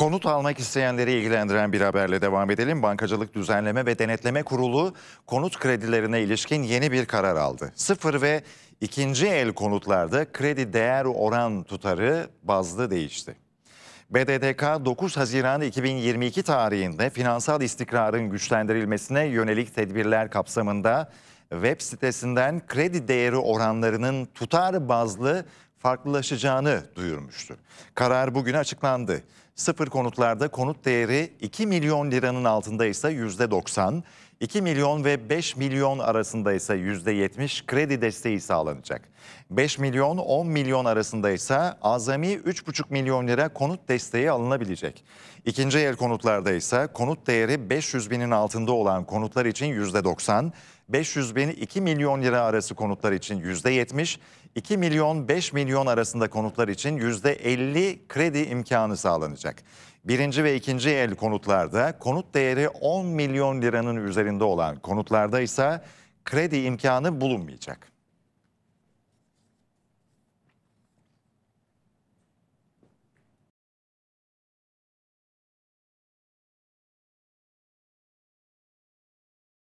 Konut almak isteyenleri ilgilendiren bir haberle devam edelim. Bankacılık Düzenleme ve Denetleme Kurulu konut kredilerine ilişkin yeni bir karar aldı. Sıfır ve ikinci el konutlarda kredi değer oran tutarı bazlı değişti. BDDK 9 Haziran 2022 tarihinde finansal istikrarın güçlendirilmesine yönelik tedbirler kapsamında web sitesinden kredi değeri oranlarının tutar bazlı farklılaşacağını duyurmuştu. Karar bugün açıklandı. Sıfır konutlarda konut değeri 2 milyon liranın altında ise %90, 2 milyon ve 5 milyon arasında ise %70 kredi desteği sağlanacak. 5 milyon 10 milyon arasında ise azami 3,5 milyon lira konut desteği alınabilecek. İkinci el konutlarda ise konut değeri 500 binin altında olan konutlar için %90, 500 bin 2 milyon lira arası konutlar için %70, 2 milyon 5 milyon arasında konutlar için %50 kredi imkanı sağlanacak olacak. Birinci ve ikinci el konutlarda konut değeri 10 milyon liranın üzerinde olan konutlarda ise kredi imkanı bulunmayacak.